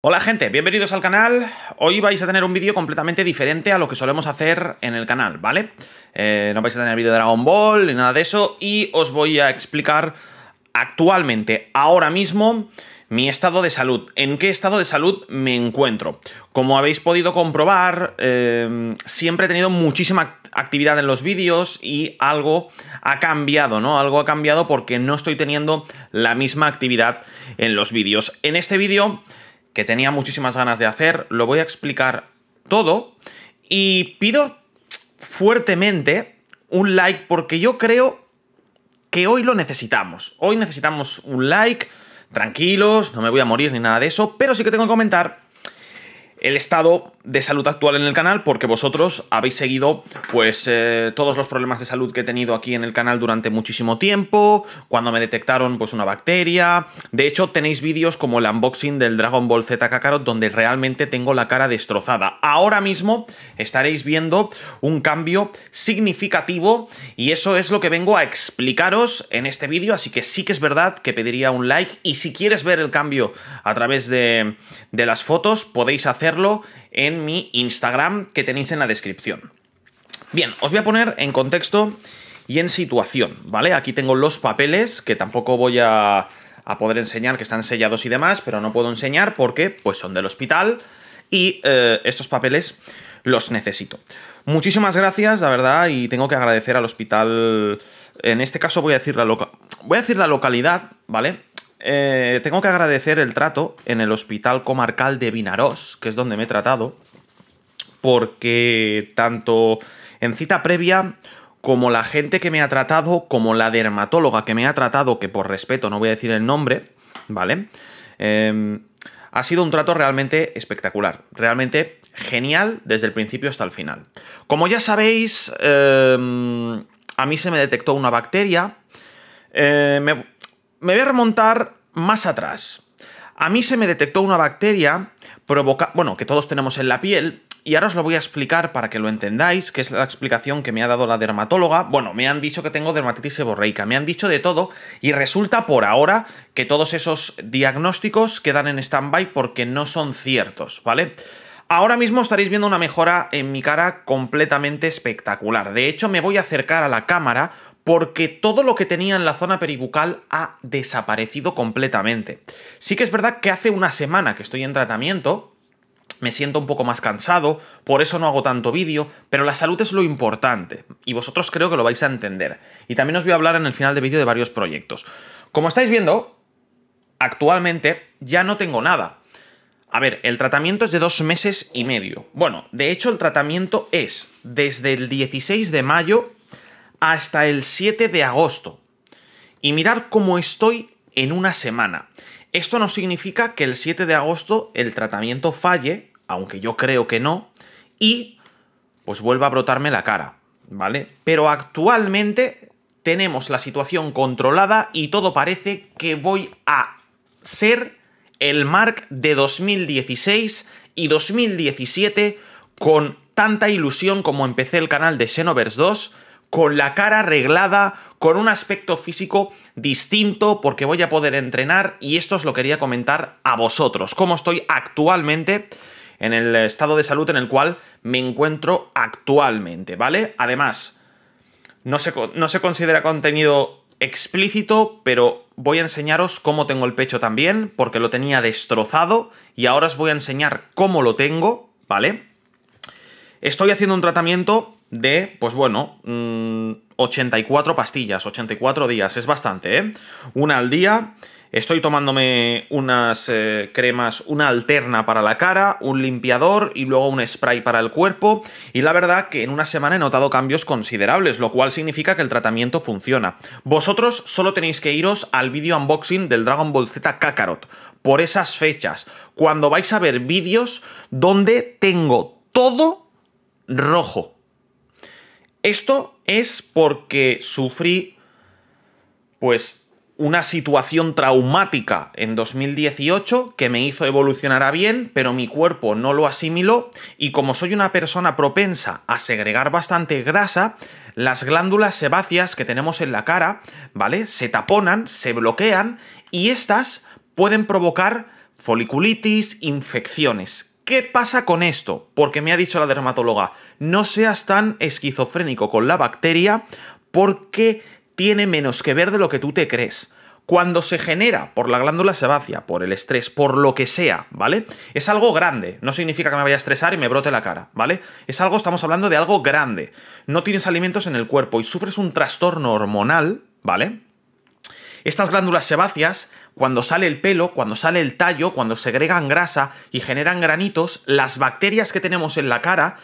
Hola gente, bienvenidos al canal. Hoy vais a tener un vídeo completamente diferente a lo que solemos hacer en el canal, ¿vale? Eh, no vais a tener vídeo de Dragon Ball ni nada de eso y os voy a explicar actualmente, ahora mismo, mi estado de salud, en qué estado de salud me encuentro. Como habéis podido comprobar, eh, siempre he tenido muchísima actividad en los vídeos y algo ha cambiado, ¿no? Algo ha cambiado porque no estoy teniendo la misma actividad en los vídeos. En este vídeo que tenía muchísimas ganas de hacer, lo voy a explicar todo y pido fuertemente un like porque yo creo que hoy lo necesitamos. Hoy necesitamos un like, tranquilos, no me voy a morir ni nada de eso, pero sí que tengo que comentar el estado de salud actual en el canal porque vosotros habéis seguido pues eh, todos los problemas de salud que he tenido aquí en el canal durante muchísimo tiempo, cuando me detectaron pues una bacteria. De hecho, tenéis vídeos como el unboxing del Dragon Ball Z Kakarot donde realmente tengo la cara destrozada. Ahora mismo estaréis viendo un cambio significativo y eso es lo que vengo a explicaros en este vídeo, así que sí que es verdad que pediría un like y si quieres ver el cambio a través de, de las fotos podéis hacer en mi Instagram que tenéis en la descripción. Bien, os voy a poner en contexto y en situación, ¿vale? Aquí tengo los papeles que tampoco voy a, poder enseñar, que están sellados y demás, pero no puedo enseñar porque pues son del hospital y eh, estos papeles los necesito. Muchísimas gracias, la verdad, y tengo que agradecer al hospital. En este caso voy a decir la voy a decir la localidad, ¿vale? Eh, tengo que agradecer el trato en el Hospital Comarcal de Vinarós, que es donde me he tratado, porque tanto en cita previa como la gente que me ha tratado, como la dermatóloga que me ha tratado, que por respeto no voy a decir el nombre, ¿vale? Em, ha sido un trato realmente espectacular, realmente genial desde el principio hasta el final. Como ya sabéis, em, a mí se me detectó una bacteria. Eh, me, me voy a remontar más atrás. A mí se me detectó una bacteria provoca bueno, que todos tenemos en la piel y ahora os lo voy a explicar para que lo entendáis, que es la explicación que me ha dado la dermatóloga. Bueno, me han dicho que tengo dermatitis seborreica, me han dicho de todo y resulta por ahora que todos esos diagnósticos quedan en stand-by porque no son ciertos, ¿vale? Ahora mismo estaréis viendo una mejora en mi cara completamente espectacular. De hecho, me voy a acercar a la cámara porque todo lo que tenía en la zona peribucal ha desaparecido completamente. Sí que es verdad que hace una semana que estoy en tratamiento, me siento un poco más cansado, por eso no hago tanto vídeo, pero la salud es lo importante, y vosotros creo que lo vais a entender. Y también os voy a hablar en el final del vídeo de varios proyectos. Como estáis viendo, actualmente ya no tengo nada. A ver, el tratamiento es de dos meses y medio. Bueno, de hecho el tratamiento es desde el 16 de mayo hasta el 7 de agosto. Y mirar cómo estoy en una semana. Esto no significa que el 7 de agosto el tratamiento falle, aunque yo creo que no, y pues vuelva a brotarme la cara, ¿vale? Pero actualmente tenemos la situación controlada y todo parece que voy a ser el Mark de 2016 y 2017 con tanta ilusión como empecé el canal de Xenoverse 2 con la cara arreglada, con un aspecto físico distinto, porque voy a poder entrenar y esto os lo quería comentar a vosotros, cómo estoy actualmente en el estado de salud en el cual me encuentro actualmente, ¿vale? Además, no se, no se considera contenido explícito, pero voy a enseñaros cómo tengo el pecho también, porque lo tenía destrozado y ahora os voy a enseñar cómo lo tengo, ¿vale? Estoy haciendo un tratamiento de, pues bueno, 84 mm, pastillas, 84 días, es bastante, ¿eh? Una al día, estoy tomándome unas eh, cremas, una alterna para la cara, un limpiador y luego un spray para el cuerpo, y la verdad que en una semana he notado cambios considerables, lo cual significa que el tratamiento funciona. Vosotros solo tenéis que iros al vídeo unboxing del Dragon Ball Z Kakarot, por esas fechas, cuando vais a ver vídeos donde tengo todo rojo esto es porque sufrí, pues, una situación traumática en 2018 que me hizo evolucionar a bien, pero mi cuerpo no lo asimiló y como soy una persona propensa a segregar bastante grasa, las glándulas sebáceas que tenemos en la cara, ¿vale? Se taponan, se bloquean y estas pueden provocar foliculitis, infecciones, ¿Qué pasa con esto? Porque me ha dicho la dermatóloga, no seas tan esquizofrénico con la bacteria porque tiene menos que ver de lo que tú te crees. Cuando se genera por la glándula sebácea, por el estrés, por lo que sea, ¿vale? Es algo grande, no significa que me vaya a estresar y me brote la cara, ¿vale? Es algo, estamos hablando de algo grande. No tienes alimentos en el cuerpo y sufres un trastorno hormonal, ¿vale? Estas glándulas sebáceas cuando sale el pelo, cuando sale el tallo, cuando segregan grasa y generan granitos, las bacterias que tenemos en la cara,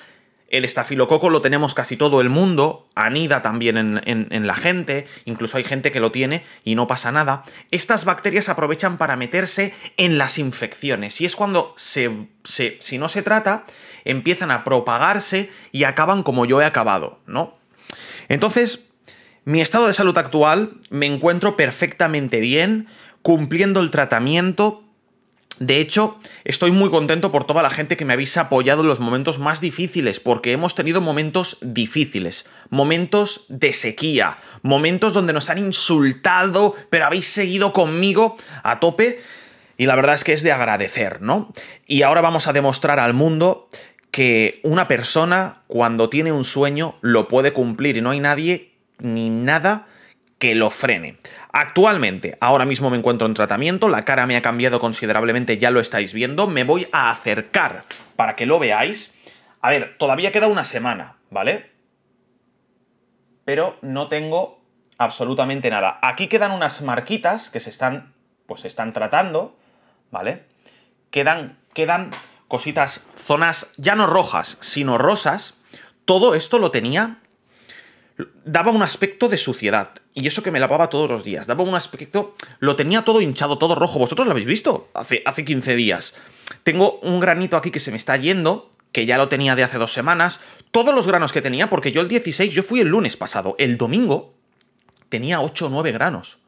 el estafilococo lo tenemos casi todo el mundo, anida también en, la gente, incluso hay gente que lo tiene y no pasa nada, estas bacterias aprovechan para meterse en las infecciones y es cuando, se, si no se trata, empiezan a propagarse y acaban como yo he acabado, ¿no? Entonces, mi estado de salud actual me encuentro perfectamente bien, cumpliendo el tratamiento. De hecho, estoy muy contento por toda la gente que me habéis apoyado en los momentos más difíciles, porque hemos tenido momentos difíciles, momentos de sequía, momentos donde nos han insultado, pero habéis seguido conmigo a tope. Y la verdad es que es de agradecer, ¿no? Y ahora vamos a demostrar al mundo que una persona, cuando tiene un sueño, lo puede cumplir y no hay nadie ni nada que lo frene. Actualmente, ahora mismo me encuentro en tratamiento, la cara me ha cambiado considerablemente, ya lo estáis viendo, me voy a acercar para que lo veáis. A ver, todavía queda una semana, ¿vale? Pero no tengo absolutamente nada. Aquí quedan unas marquitas que se están, pues están tratando, ¿vale? Quedan, quedan cositas, zonas ya no rojas, sino rosas. Todo esto lo tenía daba un aspecto de suciedad. Y eso que me lavaba todos los días. Daba un aspecto. Lo tenía todo hinchado, todo rojo. Vosotros lo habéis visto hace, hace 15 días. Tengo un granito aquí que se me está yendo, que ya lo tenía de hace dos semanas. Todos los granos que tenía, porque yo el 16, yo fui el lunes pasado. El domingo tenía 8 o 9 granos.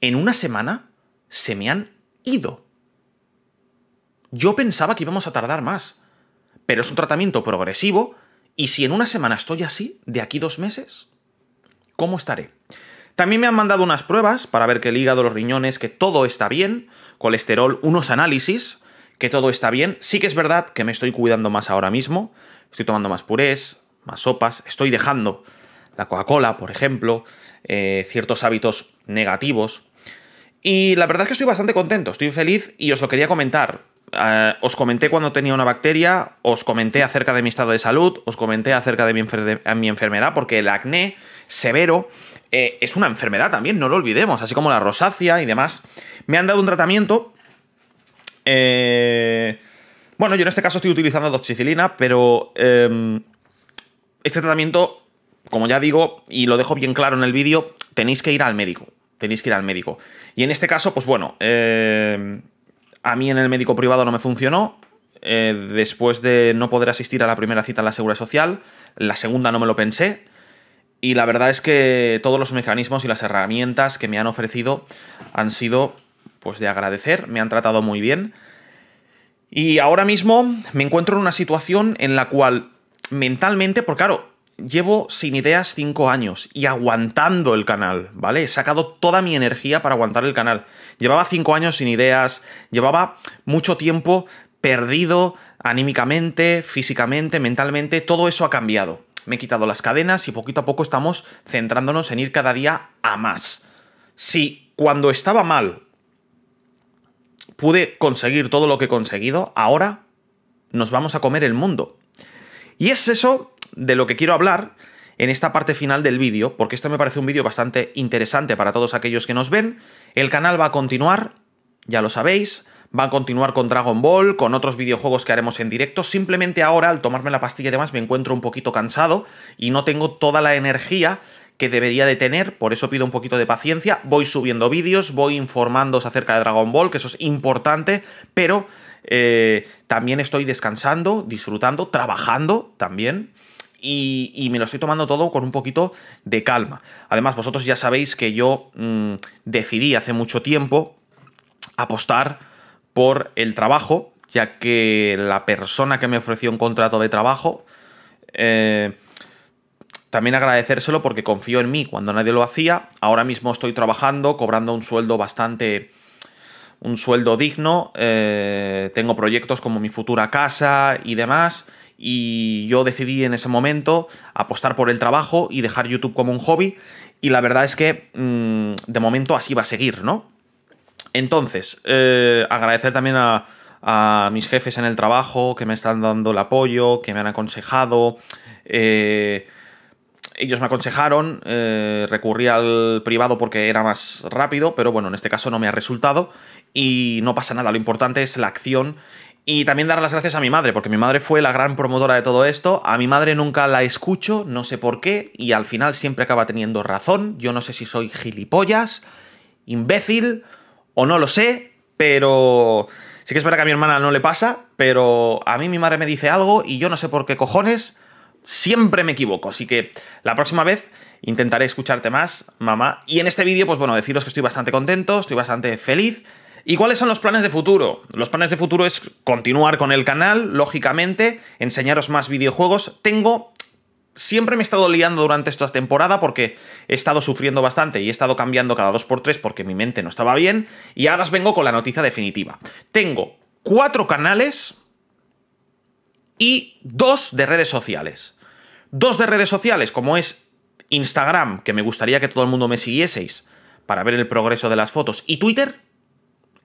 En una semana se me han ido. Yo pensaba que íbamos a tardar más. Pero es un tratamiento progresivo y si en una semana estoy así, de aquí dos meses, ¿cómo estaré? También me han mandado unas pruebas para ver que el hígado, los riñones, que todo está bien, colesterol, unos análisis, que todo está bien. Sí que es verdad que me estoy cuidando más ahora mismo, estoy tomando más purés, más sopas, estoy dejando la Coca-Cola, por ejemplo, eh, ciertos hábitos negativos. Y la verdad es que estoy bastante contento, estoy feliz y os lo quería comentar. Eh, os comenté cuando tenía una bacteria, os comenté acerca de mi estado de salud, os comenté acerca de mi, enfermedad, porque el acné severo eh, es una enfermedad también, no lo olvidemos, así como la rosácea y demás. Me han dado un tratamiento... Eh, bueno, yo en este caso estoy utilizando doxicilina, pero em, este tratamiento, como ya digo, y lo dejo bien claro en el vídeo, tenéis que ir al médico. Tenéis que ir al médico. Y en este caso, pues bueno, eh, a mí en el médico privado no me funcionó. Eh, después de no poder asistir a la primera cita en la Seguridad Social, la segunda no me lo pensé. Y la verdad es que todos los mecanismos y las herramientas que me han ofrecido han sido pues de agradecer, me han tratado muy bien. Y ahora mismo me encuentro en una situación en la cual mentalmente, porque claro, llevo sin ideas 5 años y aguantando el canal, ¿vale? He sacado toda mi energía para aguantar el canal. Llevaba 5 años sin ideas, llevaba mucho tiempo perdido anímicamente, físicamente, mentalmente, todo eso ha cambiado. Me he quitado las cadenas y poquito a poco estamos centrándonos en ir cada día a más. Si cuando estaba mal pude conseguir todo lo que he conseguido, ahora nos vamos a comer el mundo. Y es eso de lo que quiero hablar en esta parte final del vídeo, porque esto me parece un vídeo bastante interesante para todos aquellos que nos ven. El canal va a continuar, ya lo sabéis, va a continuar con Dragon Ball, con otros videojuegos que haremos en directo. Simplemente ahora, al tomarme la pastilla y demás, me encuentro un poquito cansado y no tengo toda la energía que debería de tener, por eso pido un poquito de paciencia. Voy subiendo vídeos, voy informándoos acerca de Dragon Ball, que eso es importante, pero eh, también estoy descansando, disfrutando, trabajando también y, me lo estoy tomando todo con un poquito de calma. Además, vosotros ya sabéis que yo mm, decidí hace mucho tiempo apostar por el trabajo, ya que la persona que me ofreció un contrato de trabajo, eh, también agradecérselo porque confió en mí cuando nadie lo hacía. Ahora mismo estoy trabajando, cobrando un sueldo bastante un sueldo digno, eh, tengo proyectos como mi futura casa y demás, y yo decidí en ese momento apostar por el trabajo y dejar YouTube como un hobby y la verdad es que mm, de momento así va a seguir, ¿no? Entonces, eh, agradecer también a, mis jefes en el trabajo que me están dando el apoyo, que me han aconsejado. Eh, ellos me aconsejaron, eh, recurrí al privado porque era más rápido, pero bueno, en este caso no me ha resultado y no pasa nada, lo importante es la acción y también dar las gracias a mi madre, porque mi madre fue la gran promotora de todo esto. A mi madre nunca la escucho, no sé por qué, y al final siempre acaba teniendo razón. Yo no sé si soy gilipollas, imbécil, o no lo sé, pero... Sí que es verdad que a mi hermana no le pasa, pero a mí mi madre me dice algo y yo no sé por qué cojones siempre me equivoco. Así que la próxima vez intentaré escucharte más, mamá. Y en este vídeo, pues bueno, deciros que estoy bastante contento, estoy bastante feliz ¿Y cuáles son los planes de futuro? Los planes de futuro es continuar con el canal, lógicamente, enseñaros más videojuegos. Tengo siempre me he estado liando durante esta temporada porque he estado sufriendo bastante y he estado cambiando cada dos por tres porque mi mente no estaba bien y ahora os vengo con la noticia definitiva. Tengo cuatro canales y dos de redes sociales. Dos de redes sociales como es Instagram, que me gustaría que todo el mundo me siguieseis para ver el progreso de las fotos, y Twitter,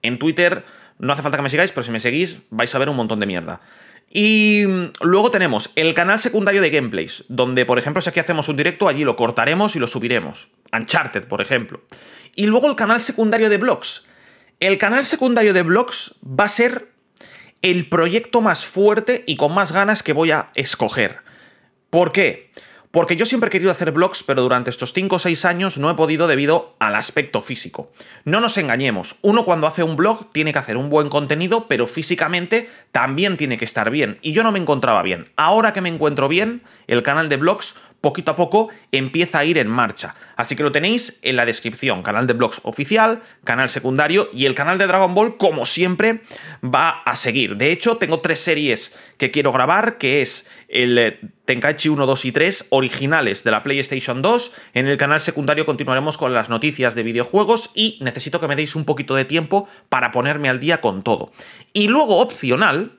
en Twitter no hace falta que me sigáis, pero si me seguís vais a ver un montón de mierda. Y mm, luego tenemos el canal secundario de gameplays, donde por ejemplo si aquí hacemos un directo, allí lo cortaremos y lo subiremos. Uncharted, por ejemplo. Y luego el canal secundario de blogs. El canal secundario de blogs va a ser el proyecto más fuerte y con más ganas que voy a escoger. ¿Por qué? Porque yo siempre he querido hacer blogs, pero durante estos 5 o 6 años no he podido debido al aspecto físico. No nos engañemos, uno cuando hace un blog tiene que hacer un buen contenido, pero físicamente también tiene que estar bien, y yo no me encontraba bien. Ahora que me encuentro bien, el canal de blogs poquito a poco empieza a ir en marcha. Así que lo tenéis en la descripción, canal de blogs oficial, canal secundario y el canal de Dragon Ball, como siempre, va a seguir. De hecho, tengo tres series que quiero grabar, que es el eh, Tenkaichi 1, 2 y 3 originales de la PlayStation 2. En el canal secundario continuaremos con las noticias de videojuegos y necesito que me deis un poquito de tiempo para ponerme al día con todo. Y luego, opcional,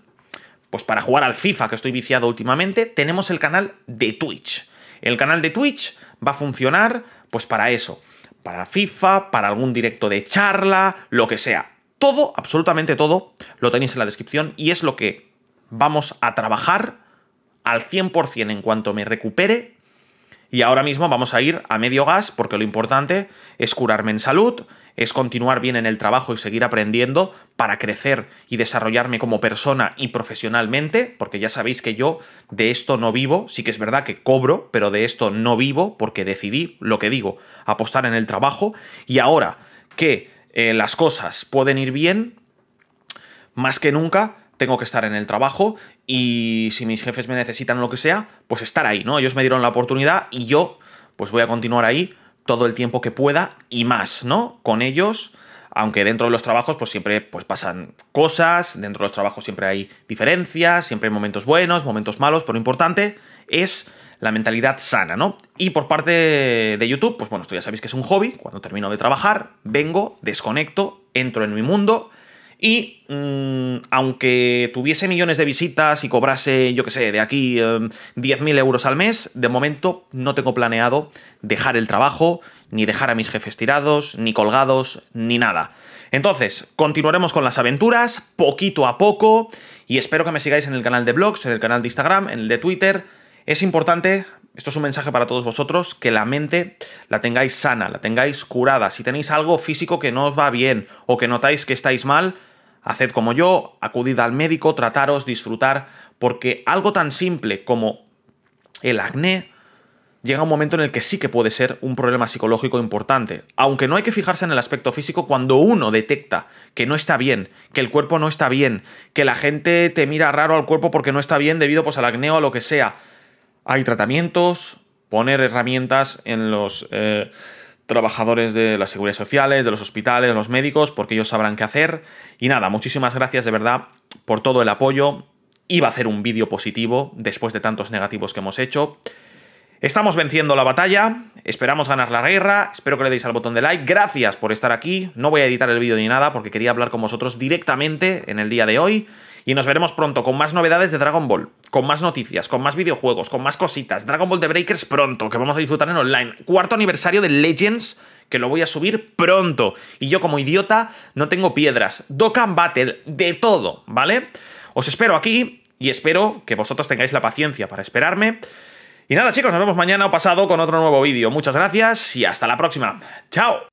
pues para jugar al FIFA, que estoy viciado últimamente, tenemos el canal de Twitch. El canal de Twitch va a funcionar pues para eso, para FIFA, para algún directo de charla, lo que sea. Todo, absolutamente todo, lo tenéis en la descripción y es lo que vamos a trabajar al 100% en cuanto me recupere y ahora mismo vamos a ir a medio gas porque lo importante es curarme en salud, es continuar bien en el trabajo y seguir aprendiendo para crecer y desarrollarme como persona y profesionalmente, porque ya sabéis que yo de esto no vivo, sí que es verdad que cobro, pero de esto no vivo porque decidí, lo que digo, apostar en el trabajo y ahora que eh, las cosas pueden ir bien, más que nunca tengo que estar en el trabajo y si mis jefes me necesitan o lo que sea, pues estar ahí, ¿no? Ellos me dieron la oportunidad y yo pues voy a continuar ahí todo el tiempo que pueda y más, ¿no? Con ellos, aunque dentro de los trabajos pues siempre pues pasan cosas, dentro de los trabajos siempre hay diferencias, siempre hay momentos buenos, momentos malos, pero lo importante es la mentalidad sana, ¿no? Y por parte de YouTube, pues bueno, esto ya sabéis que es un hobby, cuando termino de trabajar, vengo, desconecto, entro en mi mundo y mm, aunque tuviese millones de visitas y cobrase, yo qué sé, de aquí 10.000 em, euros al mes, de momento no tengo planeado dejar el trabajo, ni dejar a mis jefes tirados, ni colgados, ni nada. Entonces, continuaremos con las aventuras, poquito a poco, y espero que me sigáis en el canal de blogs, en el canal de Instagram, en el de Twitter. Es importante esto es un mensaje para todos vosotros, que la mente la tengáis sana, la tengáis curada. Si tenéis algo físico que no os va bien o que notáis que estáis mal, Haced como yo, acudid al médico, trataros, disfrutar, porque algo tan simple como el acné llega un momento en el que sí que puede ser un problema psicológico importante. Aunque no hay que fijarse en el aspecto físico cuando uno detecta que no está bien, que el cuerpo no está bien, que la gente te mira raro al cuerpo porque no está bien debido pues, al acné o a lo que sea. Hay tratamientos, poner herramientas en los... Eh, trabajadores de las seguridades sociales, de los hospitales, los médicos, porque ellos sabrán qué hacer. Y nada, muchísimas gracias de verdad por todo el apoyo. Iba a hacer un vídeo positivo después de tantos negativos que hemos hecho. Estamos venciendo la batalla, esperamos ganar la guerra, espero que le deis al botón de like, gracias por estar aquí, no voy a editar el vídeo ni nada porque quería hablar con vosotros directamente en el día de hoy. Y nos veremos pronto con más novedades de Dragon Ball, con más noticias, con más videojuegos, con más cositas. Dragon Ball The Breakers pronto, que vamos a disfrutar en online. Cuarto aniversario de Legends, que lo voy a subir pronto. Y yo como idiota no tengo piedras. Dokkan Battle, de todo, ¿vale? Os espero aquí y espero que vosotros tengáis la paciencia para esperarme. Y nada chicos, nos vemos mañana o pasado con otro nuevo vídeo. Muchas gracias y hasta la próxima. ¡Chao!